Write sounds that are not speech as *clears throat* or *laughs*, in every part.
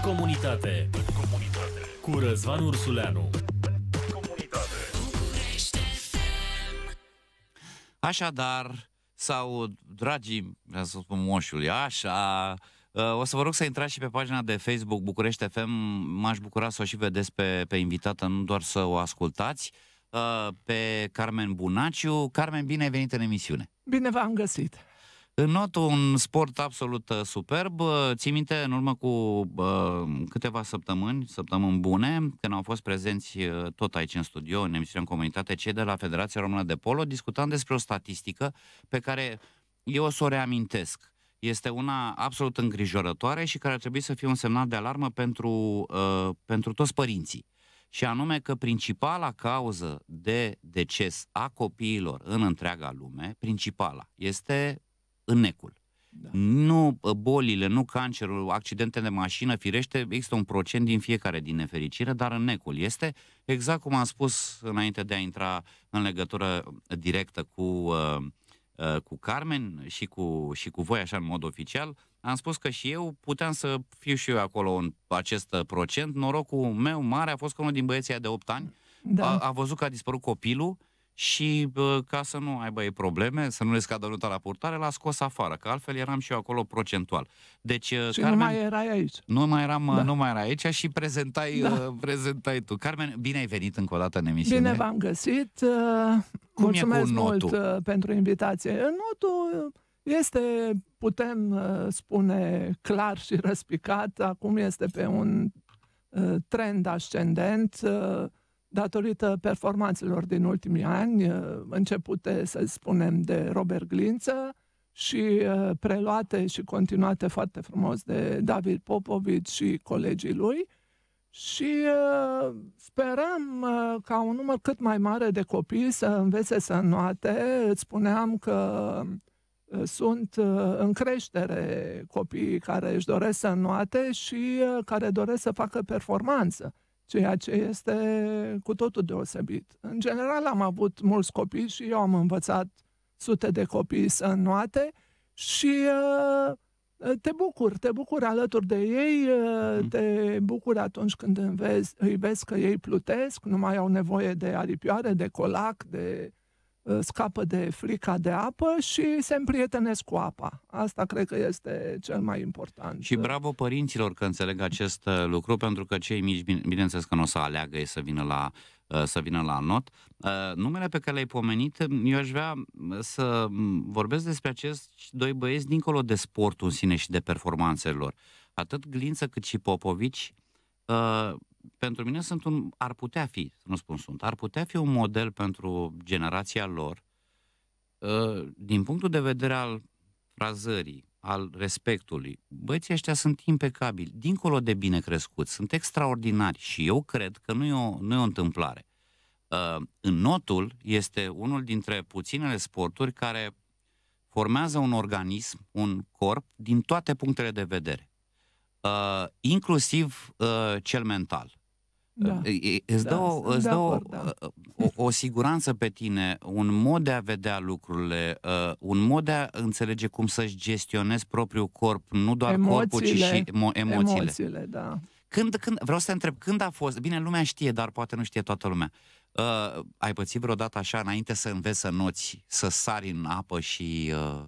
comunitate. În comunitate. Cu Răzvan Ursuleanu. Așadar, sau dragii, vreau să spun moșului, așa, uh, o să vă rog să intrați și pe pagina de Facebook București FM, m-aș bucura să o și vedeți pe, pe invitată, nu doar să o ascultați, uh, pe Carmen Bunaciu. Carmen, bine ai venit în emisiune! Bine v-am găsit! Not un sport absolut uh, superb. Uh, ții minte, în urmă cu uh, câteva săptămâni, săptămâni bune, când au fost prezenți uh, tot aici în studio, în emisiunea în comunitate, cei de la Federația Română de Polo, discutam despre o statistică pe care eu o să o reamintesc. Este una absolut îngrijorătoare și care ar trebui să fie un semnal de alarmă pentru, uh, pentru toți părinții. Și anume că principala cauză de deces a copiilor în întreaga lume, principala, este în necul. Da. Nu bolile, nu cancerul, accidente de mașină, firește, există un procent din fiecare din nefericire, dar în necul este, exact cum am spus înainte de a intra în legătură directă cu, uh, uh, cu Carmen și cu, și cu voi, așa în mod oficial, am spus că și eu puteam să fiu și eu acolo în acest procent. Norocul meu mare a fost că unul din băieții de 8 ani da. a, a văzut că a dispărut copilul și ca să nu aibă ei probleme, să nu le scadă nota la purtare, l-a scos afară, că altfel eram și eu acolo procentual. Deci, uh, și Carmen, nu mai erai aici. Nu mai, eram, uh, da. nu mai era aici și prezentai, da. Uh, prezentai tu. Carmen, bine ai venit încă o dată în emisiune. Bine v-am găsit. Cum Mulțumesc e cu notul? mult pentru invitație. Notul este, putem spune, clar și *laughs* răspicat. Acum este pe un trend ascendent datorită performanțelor din ultimii ani, uh, începute, să spunem, de Robert Glință și uh, preluate și continuate foarte frumos de David Popovici și colegii lui. Și uh, sperăm ca un număr cât mai mare de copii să învețe să înoate. Îți spuneam că sunt în creștere copiii care își doresc să înoate și care doresc să facă performanță ceea ce este cu totul deosebit. În general am avut mulți copii și eu am învățat sute de copii să înnoate și uh, te bucur, te bucur alături de ei, uh, mm-hmm. te bucur atunci când învezi, îi vezi că ei plutesc, nu mai au nevoie de aripioare, de colac, de Uh, scapă de frica de apă și se împrietenesc cu apa. Asta cred că este cel mai important. Și uh, bravo părinților că înțeleg acest uh, lucru, pentru că cei mici, bineînțeles că nu o să aleagă ei să vină la, să vină la not. Numele pe care le-ai pomenit, eu aș vrea să mm, vorbesc despre acești doi băieți dincolo de sportul în sine și de performanțelor lor. Atât Glință cât și Popovici pentru mine sunt un, ar putea fi, nu spun sunt, ar putea fi un model pentru generația lor uh, din punctul de vedere al frazării, al respectului. Băieții ăștia sunt impecabili, dincolo de bine crescuți, sunt extraordinari și eu cred că nu e o, nu e o întâmplare. Uh, în notul este unul dintre puținele sporturi care formează un organism, un corp, din toate punctele de vedere. Uh, inclusiv uh, cel mental. Da. Îți da, o, îți dă acord, o, da. o, o siguranță pe tine, un mod de a vedea lucrurile, uh, un mod de a înțelege cum să-și gestionezi propriul corp, nu doar emoțiile, corpul, ci și emo- emoțiile. emoțiile da. când, când, vreau să te întreb, când a fost, bine, lumea știe, dar poate nu știe toată lumea, uh, ai pățit vreodată așa, înainte să înveți să noți, să sari în apă și... Uh,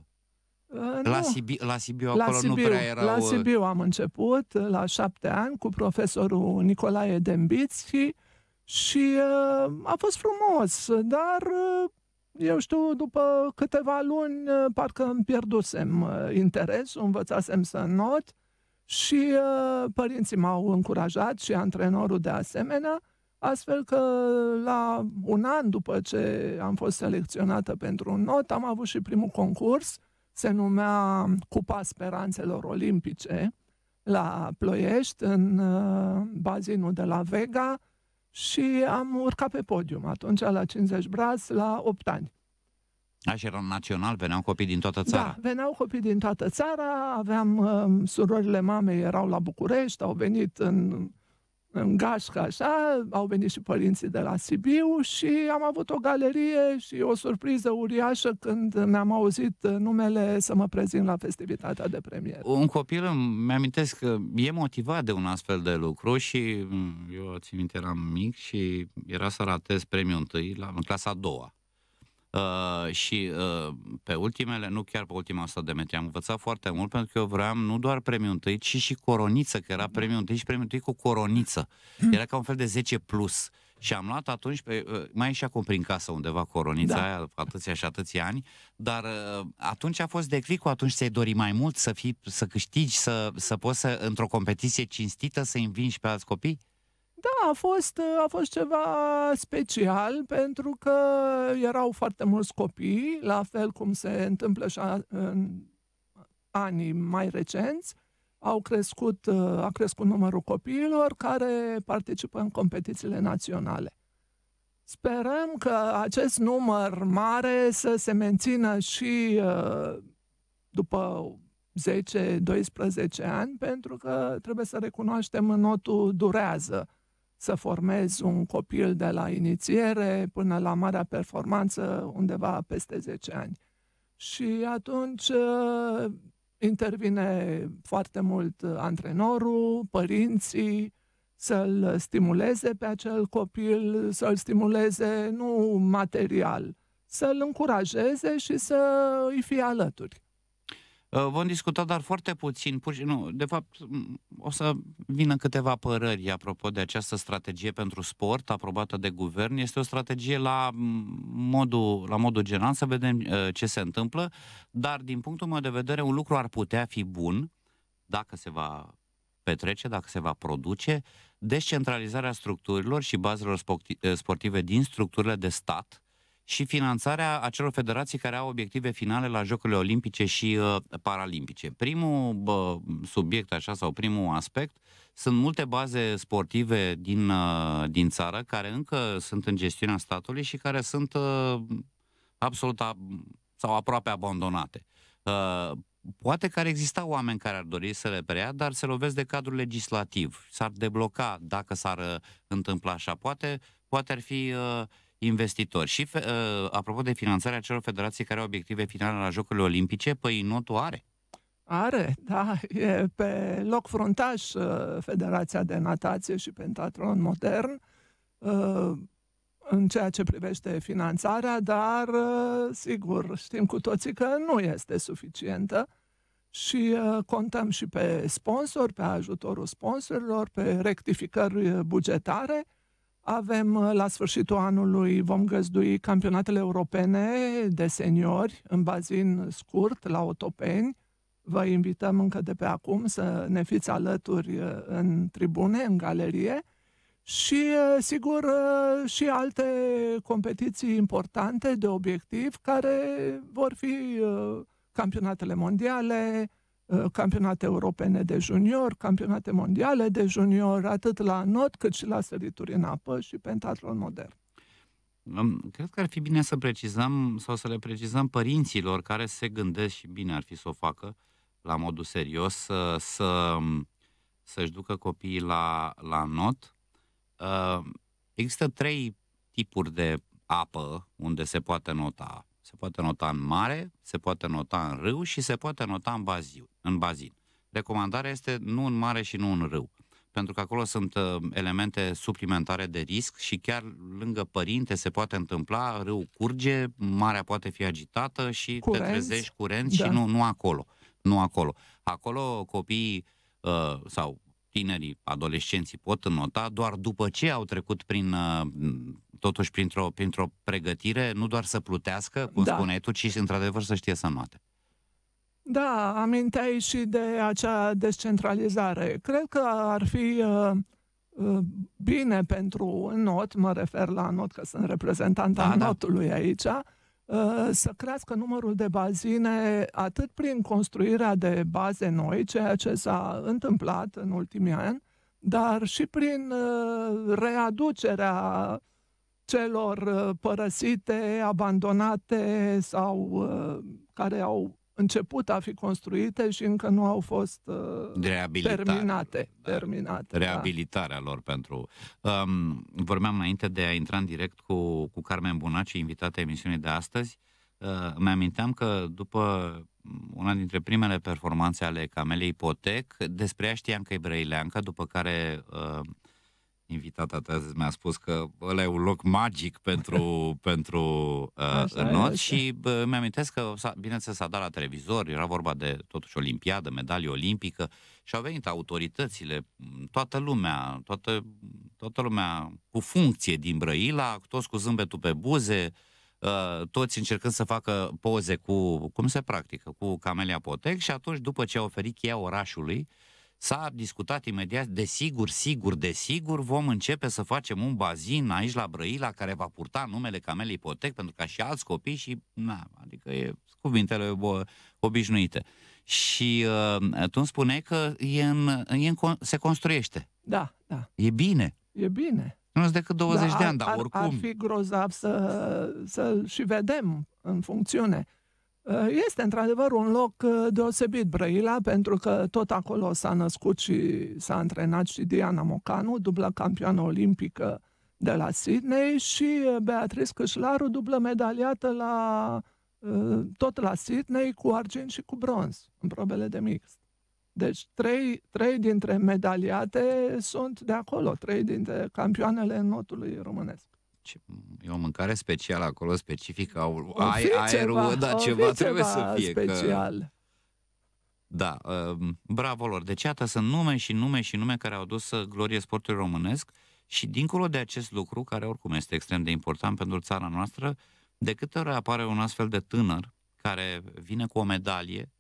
Uh, la, Sibi, la Sibiu, la Sibiu, nu prea erau... La uh, Sibiu am început, uh, la șapte ani, cu profesorul Nicolae Dembițchi și uh, a fost frumos, dar uh, eu știu, după câteva luni, uh, parcă îmi pierdusem uh, interesul, învățasem să not și uh, părinții m-au încurajat și antrenorul de asemenea, astfel că la un an după ce am fost selecționată pentru un not, am avut și primul concurs uh, se numea um, Cupa Speranțelor Olimpice la Ploiești, în uh, bazinul de la Vega și am urcat pe podium atunci la 50 braz la 8 ani. Așa era național, veneau copii din toată țara. Da, veneau copii din toată țara, aveam, um, surorile mamei erau la București, au venit în în gașcă așa, au venit și părinții de la Sibiu și am avut o galerie și o surpriză uriașă când ne am auzit numele să mă prezint la festivitatea de premier. Un copil, îmi amintesc că e motivat de un astfel de lucru și mm, eu țin minte, eram mic și era să ratez premiul întâi la, în clasa a doua. Uh, și uh, pe ultimele, nu chiar pe ultima asta de metri, am învățat foarte mult pentru că eu vreau nu doar premiul întâi, ci și coroniță, că era premiul întâi și premiul întâi cu coroniță. Hmm. Era ca un fel de 10 plus. Și am luat atunci, pe, uh, mai e și acum prin casă undeva coronița da. aia, atâția și atâția ani, dar uh, atunci a fost declicul, atunci ți-ai dori mai mult să, fii, să câștigi, să, să poți să, într-o competiție cinstită să învingi pe alți copii? Da, a fost, ă, a fost ceva special pentru că erau foarte mulți copii, la fel cum se întâmplă și în anii mai recenți. Au crescut, ă, a crescut numărul copiilor care participă în competițiile naționale. Sperăm că acest număr mare să se mențină și ă, după 10-12 ani, pentru că trebuie să recunoaștem, în notul durează să formezi un copil de la inițiere până la marea performanță undeva peste 10 ani. Și atunci uh, intervine foarte mult uh, antrenorul, părinții, să-l stimuleze pe acel copil, să-l stimuleze nu material, să-l încurajeze și să îi fie alături. Uh, vom discuta, dar foarte puțin, pur și, nu, de fapt, o să vină câteva părări apropo de această strategie pentru sport aprobată de guvern. Este o strategie la modul, la modul general, să vedem uh, ce se întâmplă, dar din punctul meu de vedere un lucru ar putea fi bun dacă se va petrece, dacă se va produce, descentralizarea structurilor și bazelor uh, sportive din structurile de stat, și finanțarea acelor federații care au obiective finale la Jocurile Olimpice și uh, Paralimpice. Primul uh, subiect așa sau primul aspect, sunt multe baze sportive din, uh, din țară care încă sunt în gestiunea statului și care sunt uh, absolut sau aproape abandonate. Uh, poate că ar exista oameni care ar dori să le preia, dar se lovesc de cadrul legislativ. S-ar debloca dacă s-ar uh, întâmpla așa. Poate, poate ar fi uh, investitori. Și uh, apropo de finanțarea celor federații care au obiective finale la Jocurile Olimpice, păi notul are. Are, da. E pe loc fruntaș uh, Federația de Natație și Pentatron Modern uh, în ceea ce privește finanțarea, dar uh, sigur știm cu toții că nu este suficientă și contăm și pe sponsor, pe ajutorul sponsorilor, pe rectificări bugetare avem uh, la sfârșitul anului, vom găzdui campionatele europene de seniori în bazin scurt la Otopeni. Vă invităm încă de pe acum să ne fiți alături uh, în tribune, în galerie și, uh, sigur, și alte competiții importante de obiectiv care vor fi campionatele mondiale, Uh, campionate europene de junior, campionate mondiale de junior, atât la not cât și la sărituri în apă și pentatlon modern. Cred că ar fi bine să precizăm sau să le precizăm părinților care se gândesc și bine ar fi să o facă la modul serios să, să, să-și ducă copiii la, la not. Uh, există trei tipuri de apă unde se poate nota se poate nota în mare, se poate nota în râu și se poate nota în, baziu, în bazin. Recomandarea este nu în mare și nu în râu, pentru că acolo sunt uh, elemente suplimentare de risc și chiar lângă părinte se poate întâmpla, râu curge, marea poate fi agitată și curent. te trezești curent da. și nu, nu acolo. Nu acolo. Acolo copiii uh, sau tinerii, adolescenții pot nota doar după ce au trecut prin uh, totuși printr-o, printr-o pregătire, nu doar să plutească, cum da. spuneai tu, ci într-adevăr să știe să noate. Da, aminteai și de acea descentralizare. Cred că ar fi uh, uh bine pentru not, mă refer la not că sunt reprezentant da, al da. notului aici, uh, să crească numărul de bazine atât prin construirea de baze noi, ceea ce s-a întâmplat în ultimii ani, dar și prin uh, readucerea celor uh, părăsite, abandonate sau uh, care au început a fi construite și încă nu au fost uh, terminate. Da. terminate da. reabilitarea da. lor pentru... Um, vorbeam înainte de a intra în direct cu, cu Carmen Bunaci, invitată emisiunii de astăzi, uh, mi-aminteam că după una dintre primele performanțe ale Camelei Potec, despre ea știam că e brăileancă, după care invitata ta mi-a spus că ăla e un loc magic pentru, *laughs* pentru uh, not și bă, mi amintesc că, bineînțeles, s-a dat la televizor, era vorba de totuși olimpiadă, medalie olimpică și au venit autoritățile, mm, toată lumea, toată, toată lumea cu funcție din Brăila, toți cu zâmbetul pe buze, uh, toți încercând să facă poze cu, cum se practică, cu Camelia Potec și atunci, după ce a oferit cheia orașului, uh, S-a discutat imediat, desigur, sigur, desigur, vom începe să facem un bazin aici la Brăila care va purta numele Camelei Ipotec pentru ca și alți copii și, na, adică e cuvintele obișnuite. Și uh, tu îmi spuneai că e în, e în, se construiește. Da, da. E bine. E bine. Nu sunt decât 20 da, de ani, dar ar, oricum... Ar fi grozav să, să și vedem în funcțiune. Eh, este într-adevăr un loc eh, deosebit Brăila, pentru că tot acolo s-a născut și s-a antrenat și Diana Mocanu, dublă campioană olimpică de la Sydney și eh, Beatrice Cășlaru, dublă medaliată la, tot la Sydney cu argint și cu bronz în probele de mixt. Deci trei, trei dintre medaliate sunt de acolo, trei dintre campioanele notului românesc e o mâncare specială acolo, specifică, au, ai, aerul, ceva, da, ceva trebuie ceva să fie. special. Că... Da, uh, bravo lor. Deci, iată, sunt nume și nume și nume care au dus uh, glorie sportului românesc și dincolo de acest lucru, care oricum este extrem de important pentru țara noastră, de câte ori apare un astfel de tânăr care vine cu o medalie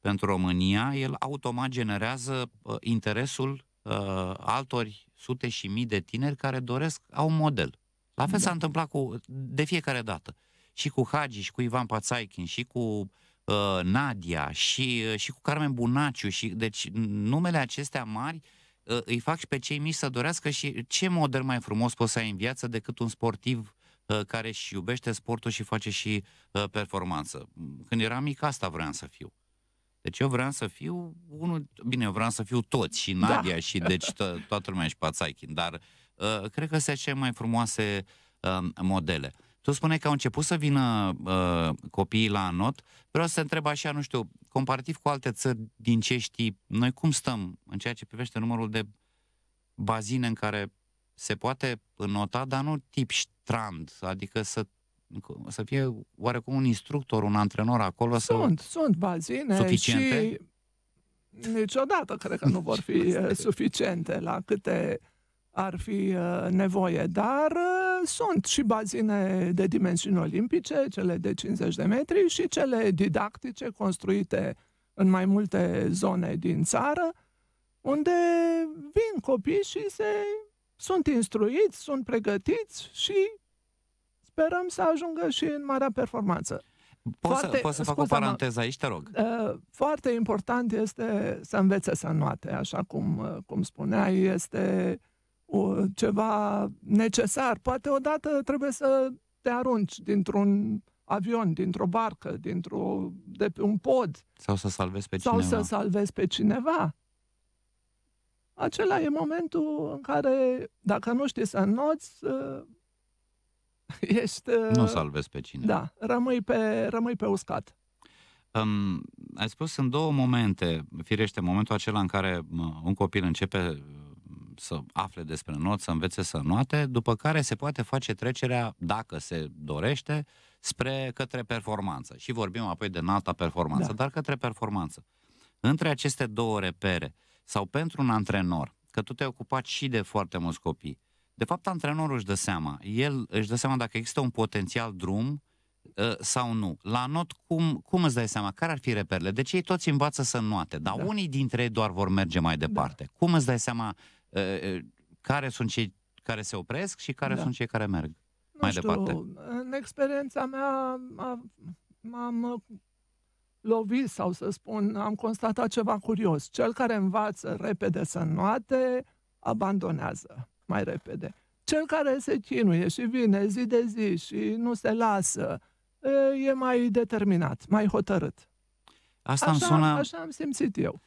pentru România, el automat generează uh, interesul uh, altor sute și mii de tineri care doresc, au un model. La fel da. s-a întâmplat cu, de fiecare dată. Și cu Hagi, și cu Ivan Pațaichin, și cu uh, Nadia, și, uh, și cu Carmen Bunaciu. Și, deci numele acestea mari uh, îi fac și pe cei mici să dorească și ce model mai frumos poți să ai în viață decât un sportiv uh, care și iubește sportul și face și uh, performanță. Când eram mic, asta vreau să fiu. Deci eu vreau să fiu unul, bine, eu vreau să fiu toți, și da. Nadia, da. și deci to- toată lumea și Pațaichin, dar uh, Uh, cred că sunt cele mai frumoase uh, modele. Tu spune că au început să vină uh, copiii la not. Vreau să te întreb așa, nu știu, comparativ cu alte țări din ce știi, noi cum stăm în ceea ce privește numărul de bazine în care se poate nota, dar nu tip strand, adică să să fie oarecum un instructor, un antrenor acolo? Sunt, să... sunt bazine suficiente? și niciodată cred că nu vor fi *laughs* suficiente la câte ar fi uh, nevoie, dar uh, sunt și bazine de dimensiuni olimpice, cele de 50 de metri și cele didactice construite în mai multe zone din țară, unde vin copii și se, sunt instruiți, sunt pregătiți și sperăm să ajungă și în marea performanță. Poți să, să fac o paranteză aici, te rog? Uh, foarte important este să învețe să nuate, așa cum, cum spuneai, este ceva necesar. Poate odată trebuie să te arunci dintr-un avion, dintr-o barcă, dintr-o, de pe un pod. Sau să salvezi pe sau cineva. Sau să salvezi pe cineva. Acela e momentul în care, dacă nu știi să înnoți, ă, *laughs* ești... Ă, nu salvezi pe cineva. Da, rămâi pe, rămâi pe uscat. Um, ai spus, sunt două momente. Firește, momentul acela în care un copil începe să afle despre not, să învețe să note, după care se poate face trecerea, dacă se dorește, spre către performanță. Și vorbim apoi de înalta performanță, da. dar către performanță. Între aceste două repere, sau pentru un antrenor, că tu te-ai ocupat și de foarte mulți copii, de fapt antrenorul își dă seama, el își dă seama dacă există un potențial drum ă, sau nu. La not, cum, cum îți dai seama? Care ar fi reperele? De Deci ei toți învață să nuate? dar da. unii dintre ei doar vor merge mai da. departe. Da. Cum îți dai seama care sunt cei care se opresc și care da. sunt cei care merg nu mai știu, departe. În experiența mea m-am lovit sau să spun, am constatat ceva curios. Cel care învață repede să înoate, abandonează mai repede. Cel care se chinuie și vine zi de zi și nu se lasă, e mai determinat, mai hotărât. Asta așa, îmi sună... Așa am simțit eu.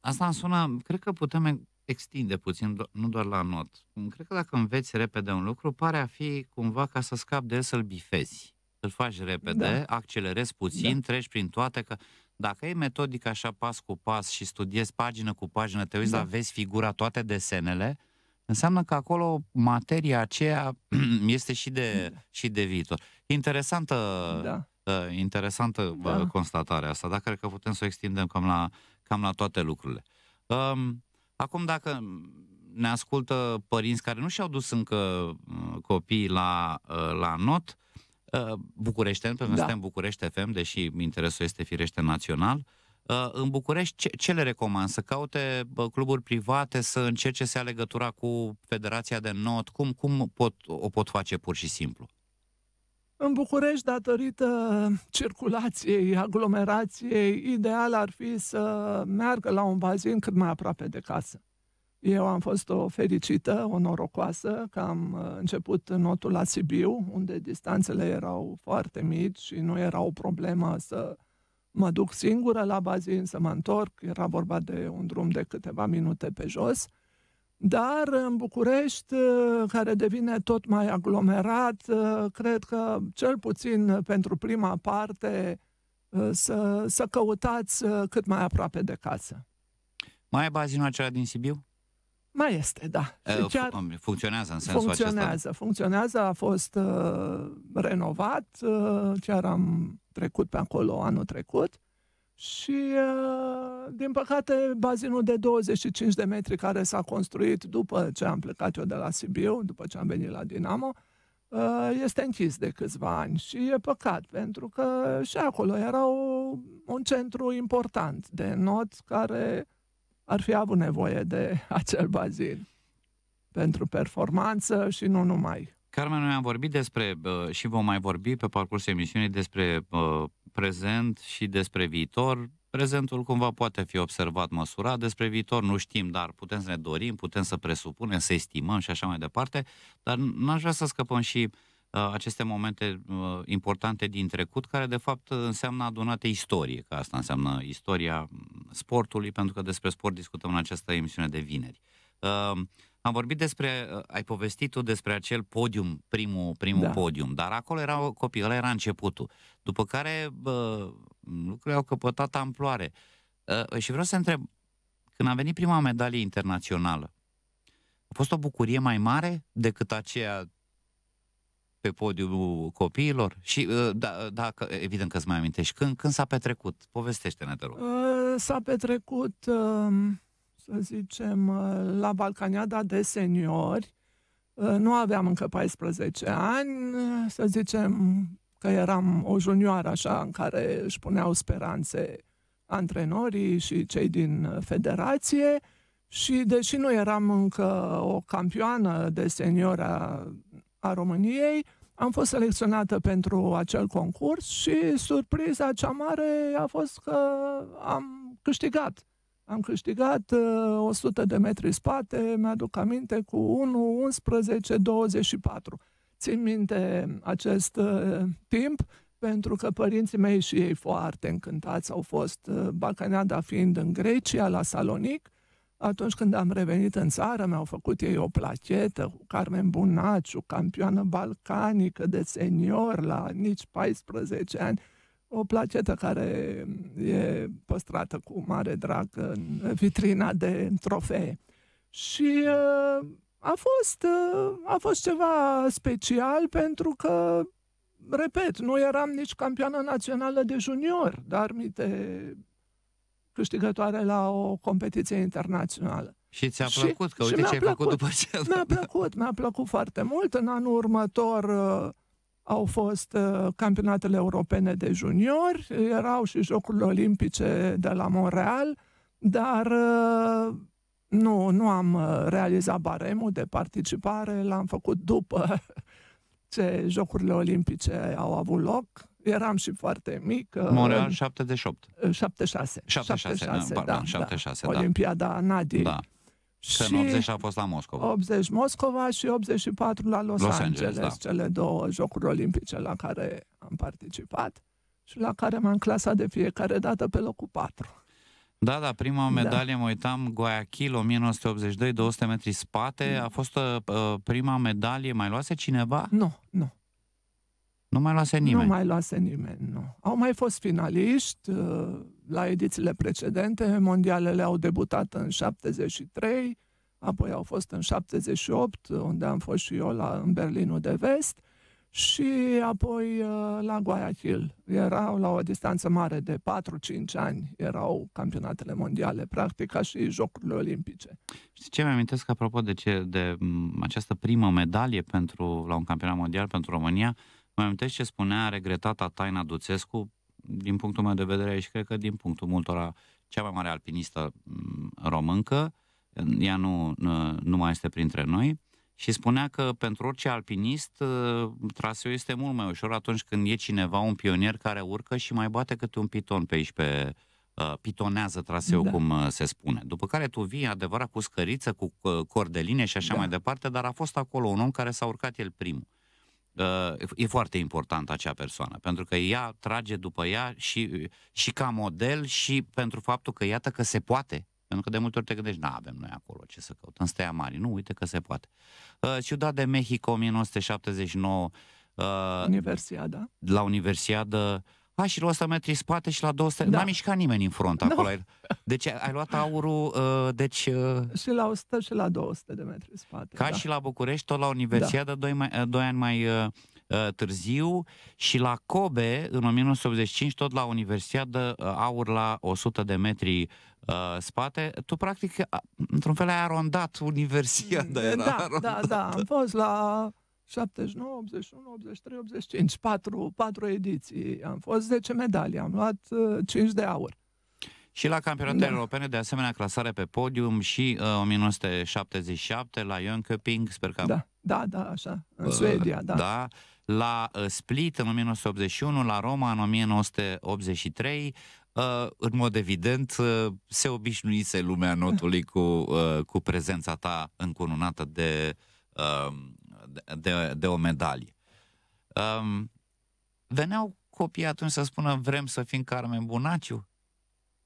Asta îmi sună, cred că putem extinde puțin, nu doar la not. Cred că dacă înveți repede un lucru, pare a fi cumva ca să scapi de el să-l bifezi. Îl faci repede, da. accelerezi puțin, da. treci prin toate, că dacă e metodic așa pas cu pas și studiezi pagină cu pagină, te uiți da. la vezi figura, toate desenele, înseamnă că acolo materia aceea *clears throat* este și de, da. și de viitor. Interesantă, da. uh, interesantă uh, da. constatarea asta, dar cred că putem să o extindem cam la, cam la toate lucrurile. Um, Acum, dacă ne ascultă părinți care nu și-au dus încă uh, copiii la, uh, la not, uh, bucureșteni, pentru că da. suntem București FM, deși interesul este firește național, în București, ce, ce le recomand? Să caute cluburi private, să încerce să ia legătura cu Federația de Not? Cum, cum pot, o pot face pur și simplu? În București, datorită circulației, aglomerației, ideal ar fi să meargă la un bazin cât mai aproape de casă. Eu am fost o fericită, o norocoasă, că am uh, început notul la Sibiu, unde distanțele erau foarte mici și nu era o problemă să mă duc singură la bazin, să mă întorc. Era vorba de un drum de câteva minute pe jos. Dar în București, uh, care devine tot mai aglomerat, uh, cred că cel puțin uh, pentru prima parte să, să căutați cât mai aproape de casă. Mai e bazinul acela din Sibiu? Mai este, da. E, chiar funcționează în sensul funcționează, acesta? Funcționează, a fost uh, renovat, uh, chiar am trecut pe acolo anul trecut și, uh, din păcate, bazinul de 25 de metri care s-a construit după ce am plecat eu de la Sibiu, după ce am venit la Dinamo, uh, este închis de câțiva ani și e păcat, pentru că și acolo era o, un centru important de not care ar fi avut nevoie de *laughs* acel bazin pentru performanță și nu numai. Carmen, noi am vorbit despre, uh, și vom mai vorbi pe parcursul emisiunii, despre prezent și despre viitor. Prezentul cumva poate fi observat, măsurat, despre viitor nu știm, dar putem să ne dorim, putem să presupunem, să estimăm și așa mai departe, dar n-aș vrea să scăpăm și uh, aceste momente uh, importante din trecut, care de fapt înseamnă adunate istorie, că asta înseamnă istoria sportului, pentru că despre sport discutăm în această emisiune de vineri. Uh, am vorbit despre, uh, ai povestit tu despre acel podium, primul, primul da. podium, dar acolo era copil, ăla era începutul. După care bă, lucrurile au căpătat amploare. Uh, și vreau să întreb, când a venit prima medalie internațională, a fost o bucurie mai mare decât aceea pe podiumul copiilor? Și uh, da, da, evident că îți mai amintești. Când, când s-a petrecut? Povestește-ne, te rog. Uh, s-a petrecut... Uh să zicem, ă, la Balcaniada de seniori, ă, nu aveam încă 14 ani, să zicem că eram o junioară așa în care își puneau speranțe antrenorii și cei din federație și deși nu eram încă o campioană de senior a, a României, am fost selecționată pentru acel concurs și surpriza cea mare a fost că am câștigat am câștigat 100 uh, de metri spate, mi-aduc aminte, cu 1, 11, 24. Țin minte acest uh, timp pentru că părinții mei și ei foarte încântați au fost, uh, Bacaneada fiind în Grecia, la Salonic. Atunci când am revenit în țară, mi-au făcut ei o plachetă cu Carmen Bunaciu, campioană balcanică de senior la nici 14 ani o placetă care e păstrată cu mare drag în vitrina de trofee. Și uh, a fost, uh, a fost ceva special pentru că, repet, nu eram nici campioană națională de junior, dar te câștigătoare la o competiție internațională. Și ți-a și, plăcut? Că uite ce ai plăcut, plăcut după ce... Mi-a plăcut, mi-a plăcut foarte mult. În anul următor uh, au fost uh, campionatele europene de juniori, erau și Jocurile Olimpice de la Montreal, dar uh, nu, nu am uh, realizat baremul de participare, l-am făcut după *laughs* ce Jocurile Olimpice au avut loc. Eram și foarte mic. Montreal 78. 76. 76, 76 da, pardon, da, 76, da. da. Olimpiada Nadi. Da. Și în 80 a fost la Moscova. 80 Moscova și 84 la Los, Los Angeles, Angeles da. cele două jocuri olimpice la care am participat și la care m-am clasat de fiecare dată pe locul 4. Da, da, prima da. medalie, da. mă uitam, Guayaquil 1982, 200 metri spate, mm. a fost uh, uh, prima medalie, mai luase cineva? Nu, nu. Nu mai luase nimeni? Nu mai luase nimeni, nu. Au mai fost finaliști, uh, la edițiile precedente, mondialele au debutat în 73, apoi au fost în 78, unde am fost și eu la, în Berlinul de Vest, și apoi uh, la Guayaquil. Erau la o distanță mare de 4-5 ani, erau campionatele mondiale, practic, ca și Jocurile Olimpice. Știi ce mi-am că apropo de, ce, de această primă medalie pentru, la un campionat mondial pentru România? Mă amintesc ce spunea regretata Taina Duțescu din punctul meu de vedere și cred că din punctul multora, cea mai mare alpinistă mm, româncă, ea nu, nu mai este printre noi, și spunea că pentru orice alpinist ă, traseul este mult mai ușor atunci când e cineva, un pionier care urcă și mai bate câte un piton pe aici, pe uh, pitonează traseul, da. cum ă, se spune. După care tu vii, adevărat, cu scăriță, cu cordeline și așa da. mai departe, dar a fost acolo un om care s-a urcat el primul. Uh, e foarte importantă acea persoană, pentru că ea trage după ea și, și ca model și pentru faptul că iată că se poate. Pentru că de multe ori te gândești, nu da, avem noi acolo ce să căutăm, stea mari. Nu, uite că se poate. Uh, Ciudat de Mexico, 1979. Uh, Universiada. La Universiadă Hai și la 100 metri spate și la 200... Da. N-a mișcat nimeni în front no. acolo. Deci ai luat aurul, uh, deci... Uh... Și la 100 și la 200 de metri spate. Ca da. și la București, tot la Universiadă, 2 da. Doi, uh, doi ani mai uh, uh, târziu. Și la Kobe, în 1985, tot la Universiadă, uh, aur la 100 de metri uh, spate. Tu, practic, într-un fel, ai arondat Universiada. Mm, era da, arondat. da, da. Am fost la 79, 81, 83, 85, 4, 4 ediții. Am fost 10 medalii, am luat 5 uh, de aur. Și la campionatele da. europene, de asemenea, clasare pe podium și uh, 1977 la Jönköping, sper că... Am... Da, da, da, așa, în uh, Suedia, da. da. La uh, Split în 1981, la Roma în 1983, Uh, în mod evident, uh, se obișnuise lumea notului *laughs* cu, uh, cu prezența ta încununată de uh, de, de o medalie. Um, veneau copiii atunci să spună vrem să fim Carmen Bunaciu?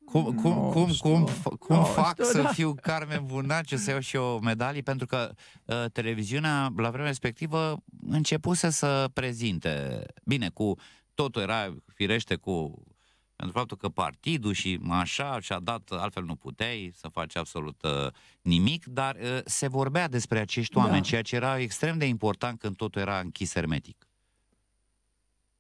Cum, mm. cum, no, cum, cum, cum no, fac știu, să da. fiu Carmen Bunaciu să iau și o medalie? Pentru că uh, televiziunea la vremea respectivă începuse să prezinte. Bine, cu totul era firește cu pentru faptul că partidul și așa și-a dat, altfel nu puteai să faci absolut uh, nimic, dar uh, se vorbea despre acești da. oameni, da. ceea ce era extrem de important când totul era închis hermetic.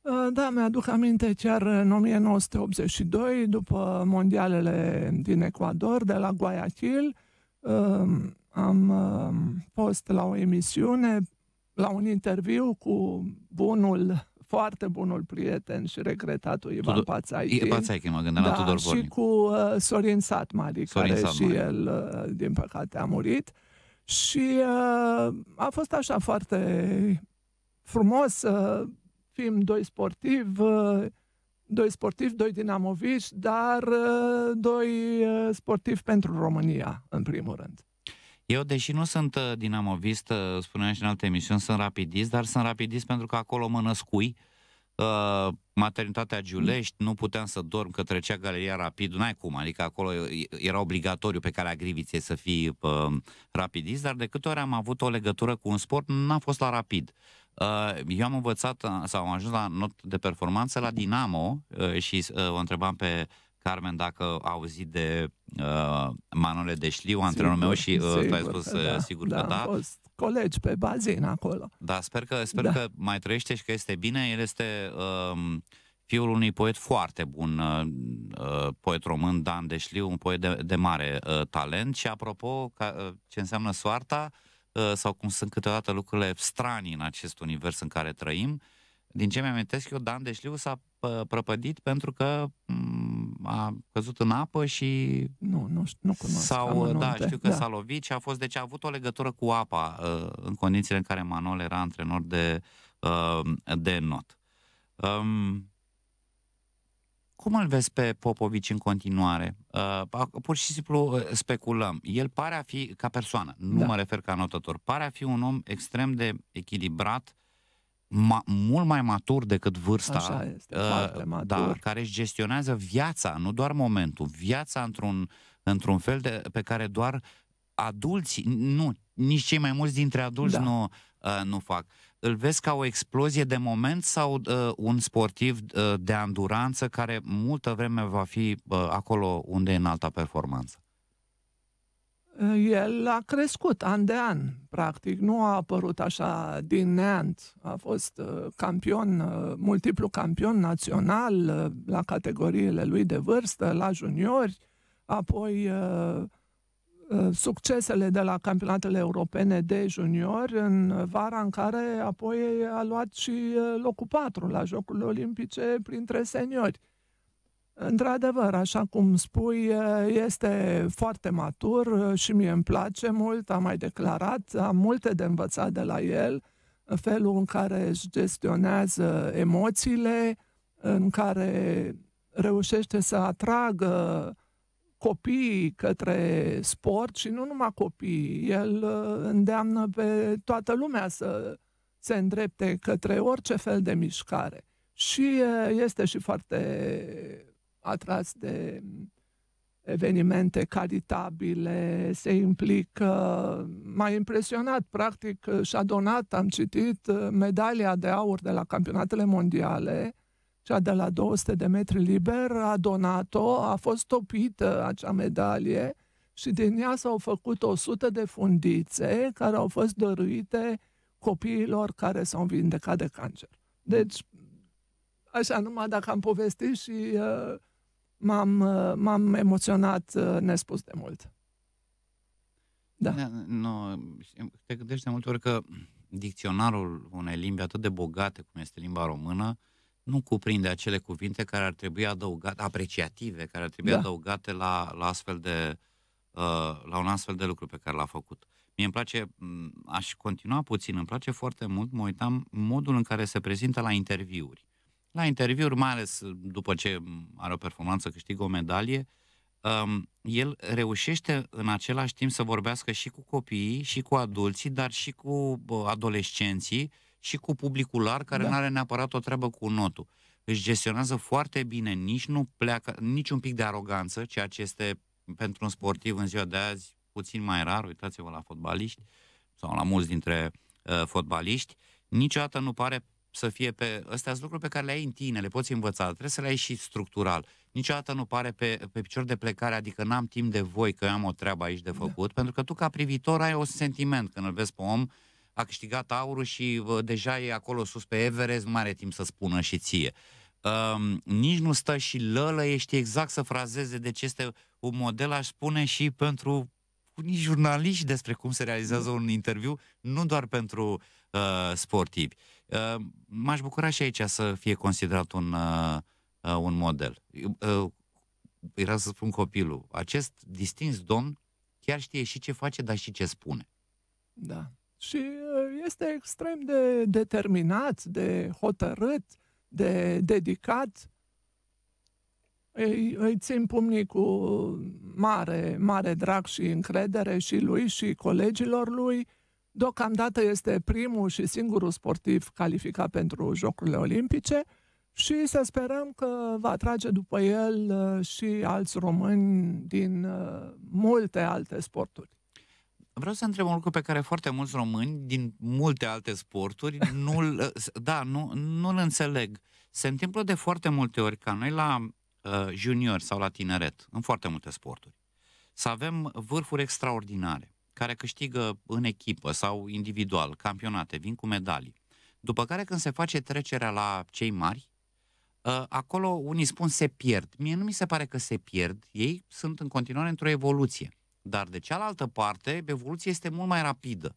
Uh, da, mi-aduc aminte chiar în 1982, după mondialele din Ecuador, de la Guayaquil, um, am um, fost la o emisiune, la un interviu cu bunul foarte bunul prieten și regretatul Ivan Tudor, Pațaichi. Pațaichi, mă gândeam da, la Tudor Vornic. Și cu uh, Sorin Satmari, Sorin care Satmari. și el, uh, din păcate, a murit. Și uh, a fost așa foarte frumos, uh, fim doi sportivi, uh, doi sportivi, doi dinamoviști, dar uh, doi uh, sportivi pentru România, în primul rând. Eu, deși nu sunt uh, dinamovist, uh, spuneam și în alte emisiuni, sunt rapidist, dar sunt rapidist pentru că acolo mă născui. Uh, maternitatea Giulești, nu puteam să dorm că trecea galeria rapid, n-ai cum, adică acolo era obligatoriu pe care agriviție să fii uh, rapidist, dar de câte ori am avut o legătură cu un sport, n-a fost la rapid. Uh, eu am învățat uh, sau am ajuns la not de performanță la Dinamo uh, și uh, o întrebam pe Carmen, dacă a auzit de uh, Manole Deșliu, antrenorul meu și uh, tu ai spus uh, da, sigur da, că da. da. fost colegi pe bazin acolo. Da, sper că, sper da. că mai trăiește și că este bine. El este uh, fiul unui poet foarte bun, uh, uh poet român, Dan Deșliu, un poet de, de mare uh, talent. Și apropo, ca, uh, ce înseamnă soarta, uh, sau cum sunt câteodată lucrurile strani în acest univers în care trăim, uh, din ce mi-amintesc eu, Dan Deșliu s-a prăpădit pentru că a căzut în apă și... Nu, nu, nu cunosc. Sau, da, știu că da. s-a lovit și a fost, deci a avut o legătură cu apa ă, în condițiile în care Manol era antrenor de, ă, de not. Um, cum îl vezi pe Popovici în continuare? Uh, pur și simplu speculăm. El pare a fi, ca persoană, nu da. mă refer ca notător, pare a fi un om extrem de echilibrat, uh, ma, mult mai matur decât vârsta, Așa este, uh, matur. Da, care își gestionează viața, nu doar momentul, viața într-un, într-un fel de, pe care doar adulți, nu, nici cei mai mulți dintre adulți da. nu, uh, nu fac. Îl vezi ca o explozie de moment sau uh, un sportiv uh, de anduranță care multă vreme va fi uh, acolo unde e în alta performanță? el a crescut an de an, practic. Nu a apărut așa din neant. A fost uh, campion, uh, multiplu campion național uh, la categoriile lui de vârstă, la juniori, apoi succesele de la campionatele europene de juniori în vara în care apoi a luat și locul 4 la Jocurile Olimpice printre seniori. Într-adevăr, așa cum spui, este foarte matur și mie îmi place mult, am mai declarat, am multe de învățat de la el, felul în care își gestionează emoțiile, în care reușește să atragă copiii către sport și nu numai copiii, el îndeamnă pe toată lumea să se îndrepte către orice fel de mișcare. Și este și foarte atras de evenimente caritabile, se implică, m-a impresionat, practic și-a donat, am citit, medalia de aur de la campionatele mondiale, cea de la 200 de metri liber, a donat-o, a fost topită acea medalie și din ea s-au făcut 100 de fundițe care au fost dăruite copiilor care s-au vindecat de cancer. Deci, așa numai dacă am povestit și uh, m-am, uh, m-am emoționat uh, nespus de mult. Da. da nu, te gândești de multe ori că dicționarul unei limbi atât de bogate cum este limba română nu cuprinde acele cuvinte care ar trebui adăugate, apreciative, care ar trebui da. adăugate la, la, astfel de, uh, la un astfel de lucru pe care l-a făcut. Mie îmi place, aș continua puțin, îmi place foarte mult, mă uitam modul în care se prezintă la interviuri la interviuri, mai ales uh, după ce mm, are o performanță, câștigă o medalie, um, el reușește în același timp să vorbească și cu copiii, și cu adulții, dar și cu adolescenții și cu publicul larg care da. nu are neapărat o treabă cu notul. Își gestionează foarte bine, nici nu pleacă, nici un pic de aroganță, ceea ce este pentru un sportiv în ziua de azi puțin mai rar, uitați-vă la fotbaliști sau la mulți dintre uh, fotbaliști, niciodată nu pare să fie pe... Astea sunt lucruri pe care le ai în tine, le poți învăța, trebuie să le ai și structural. Niciodată nu pare pe, pe picior de plecare, adică n-am timp de voi că am o treabă aici de da. făcut, da. pentru că tu ca privitor ai un sentiment când îl vezi pe om, a câștigat aurul și uh, deja e acolo sus pe Everest, nu are timp să spună și ție. Um, nici nu stă și lălă, ești exact să frazeze, deci este un model, aș spune, și pentru cu nici jurnaliști despre cum se realizează un interviu, nu doar pentru uh, sportivi. Uh, m-aș bucura și aici să fie considerat un, uh, uh, un model. Uh, era să spun copilul, acest distins domn chiar știe și ce face, dar și ce spune. Da. Și uh, este extrem de determinat, de hotărât, de dedicat îi, îi țin pumnii cu mare, mare drag și încredere și lui și colegilor lui. Deocamdată este primul și singurul sportiv calificat pentru Jocurile Olimpice și să sperăm că va atrage după el uh, și alți români din uh, multe alte sporturi. Vreau să întreb un lucru pe care foarte mulți români din multe alte sporturi *laughs* nu-l, uh, da, nu, nu-l înțeleg. Se întâmplă de foarte multe ori ca noi la Uh, junior sau la tineret, în foarte multe sporturi, să avem vârfuri extraordinare, care câștigă în echipă sau individual, campionate, vin cu medalii. După care când se face trecerea la cei mari, uh, acolo unii spun se pierd. Mie nu mi se pare că se pierd, ei sunt în continuare într-o evoluție. Dar de cealaltă parte, evoluția este mult mai rapidă.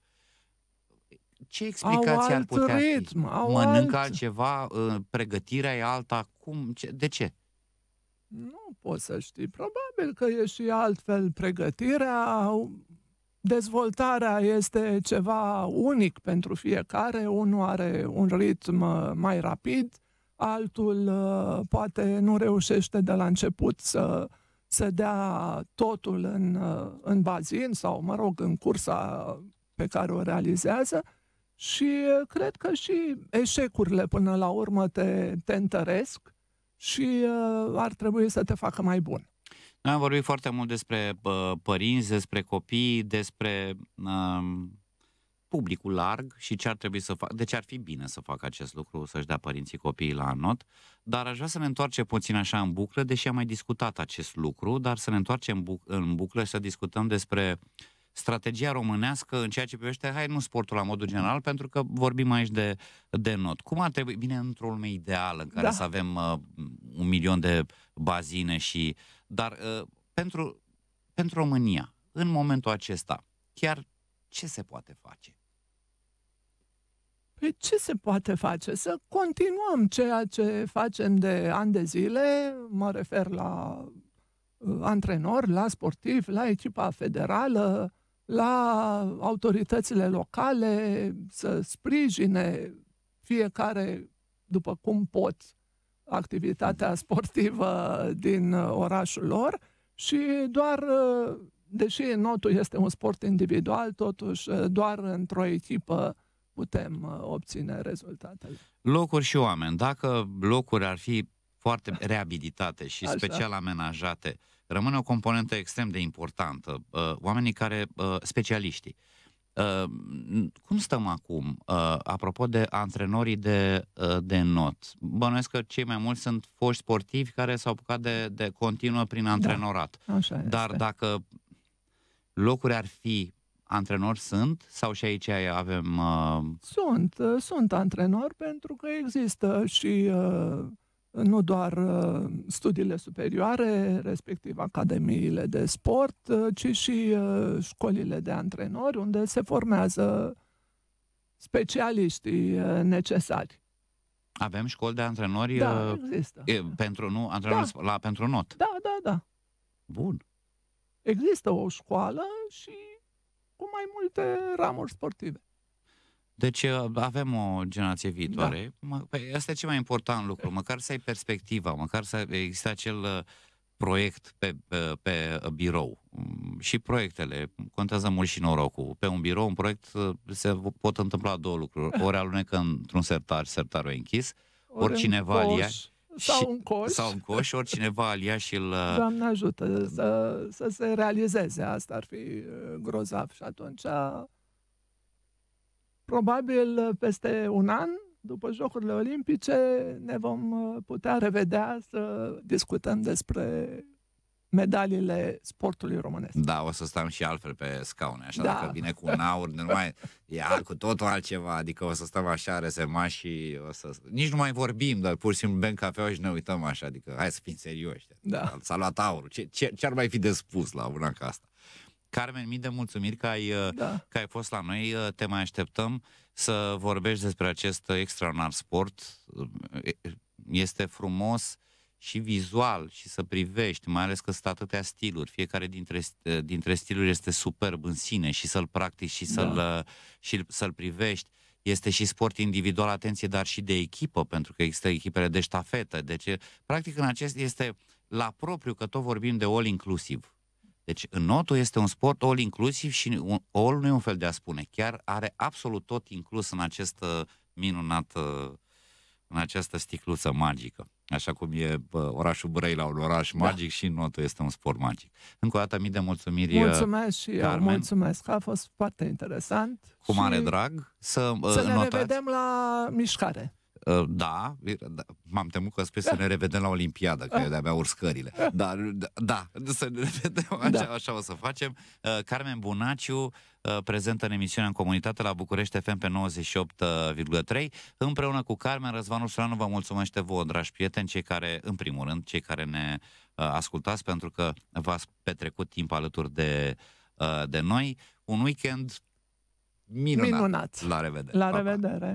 Ce explicație ar putea ritm, fi? Mănâncă alt... altceva, uh, pregătirea e alta, cum, ce, de ce? Nu poți să știi. Probabil că e și altfel pregătirea. Dezvoltarea este ceva unic pentru fiecare. Unul are un ritm uh, mai rapid, altul uh, poate nu reușește de la început să, să dea totul în, uh, în bazin sau, mă rog, în cursa pe care o realizează. Și cred că și eșecurile până la urmă te, te întăresc și uh, ar trebui să te facă mai bun. Noi am vorbit foarte mult despre părinți, despre copii, despre uh, publicul larg și ce ar trebui să facă, deci ar fi bine să facă acest lucru, să-și dea părinții copiii la anot, dar aș vrea să ne întoarcem puțin așa în buclă, deși am mai discutat acest lucru, dar să ne întoarcem în, în buclă și să discutăm despre uh, strategia românească în ceea ce privește, hai nu sportul la modul general, pentru că vorbim aici de, de not. Cum ar trebui, bine, într-o lume ideală în care da. să avem uh, un milion de bazine și, dar uh, pentru, pentru România, în momentul acesta, chiar ce se poate face? Păi ce se poate face? Să continuăm ceea ce facem de ani de zile, mă refer la uh, antrenori, la sportiv, la echipa federală, la autoritățile locale să sprijine fiecare după cum pot activitatea *laughs* sportivă din uh, orașul lor și doar, uh, deși notul este un sport individual, totuși uh, doar într-o echipă putem obține rezultatele. Locuri și oameni. Dacă locuri ar fi foarte reabilitate și Așa. special amenajate, rămâne o componentă extrem de importantă. Uh, oamenii care, uh, specialiștii. Uh, cum stăm acum, apropo de antrenorii de, de not? Bănuiesc că cei mai mulți sunt foști sportivi care s-au apucat de, de continuă prin da, antrenorat. Da, așa este. Dar dacă locuri ar fi antrenori sunt sau și aici avem... Uh... Sunt, sunt antrenori pentru că există și uh, nu doar uh, studiile superioare, respectiv academiile de sport, uh, ci și uh, școlile de antrenori, unde se formează specialiștii necesari. Avem școli de antrenori da, există. E, pentru nu antrenori da. la pentru not. Da, da, da. Bun. Există o școală și cu mai multe ramuri sportive. Deci uh, avem o generație da. viitoare. Da. Păi asta e cel mai important lucru, măcar să ai perspectiva, măcar să există acel uh, proiect pe, pe, pe uh, birou. Mm, și proiectele, contează mult și norocul. Pe un birou, un proiect, se pot întâmpla două lucruri. *laughs* Ori alunecă într-un sertar, sertarul e închis, ori, ori cineva îl ia... Sau un coș. Sau un coș, ori cineva îl ia și îl... Doamne ajută să, să se realizeze, asta ar fi grozav. Și atunci... A Probabil uh, peste un an, după Jocurile Olimpice, ne vom uh, putea revedea să discutăm despre medaliile sportului românesc. Da, o să stăm și altfel pe scaune, așa, da. dacă vine cu un aur, nu mai e cu totul altceva, adică o să stăm așa resemați și o să... Nici nu mai vorbim, dar pur și simplu bem cafea și ne uităm așa, adică hai să fim serioși. Da. S-a luat aurul, ce, ce, ce-ar mai fi de spus la una ca asta? Carmen, mii de mulțumiri că ai, uh, da. că ai fost la noi. Uh, te mai așteptăm să vorbești despre acest extraordinar sport. Uh, este frumos și vizual și să privești, mai ales că sunt atâtea stiluri. Fiecare dintre, dintre stiluri este superb în sine și să-l practici și să-l, da. și să-l privești este și sport individual, atenție, dar și de echipă, pentru că există echipele de ștafetă. Deci, practic, în acest este la propriu, că tot vorbim de all inclusiv. Deci notul este un sport all inclusiv și all nu e un fel de a spune, chiar are absolut tot inclus în acest minunat în această sticluță magică. Așa cum e bă, orașul Brăila un oraș da. magic și notul este un sport magic. Încă o dată mii de mulțumiri, Mulțumesc și Carmen. mulțumesc. A fost foarte interesant. Cu mare drag. Să, să uh, ne notați. revedem la mișcare. Ă, da, da, m-am temut că spui să ne revedem la Olimpiadă, că eu de-abia urscările. Dar, da, da, să ne revedem, da. așa, da. așa o să facem. Ă, Carmen Bunaciu, ă, prezentă în emisiunea în comunitate la București FM pe 98,3. Împreună cu Carmen, Răzvanul Ușuranu vă mulțumește vouă, dragi prieteni, cei care, în primul rând, cei care ne ascultați, pentru că v-ați petrecut timp alături de, de noi. Un weekend minunat. minunat. La revedere! La revedere!